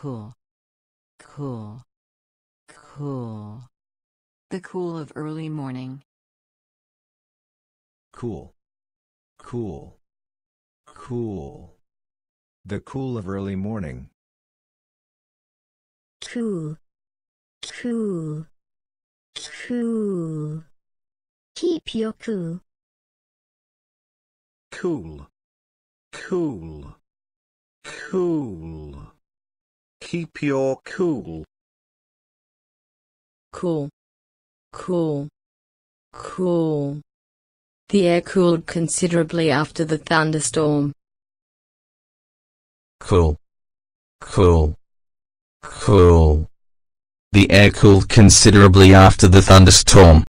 Cool. Cool. Cool. The cool of early morning. Cool. Cool. Cool. The cool of early morning. Cool. Cool. Cool. Keep your cool. Cool. Cool. Cool keep your cool. Cool. Cool. Cool. The air cooled considerably after the thunderstorm. Cool. Cool. Cool. The air cooled considerably after the thunderstorm.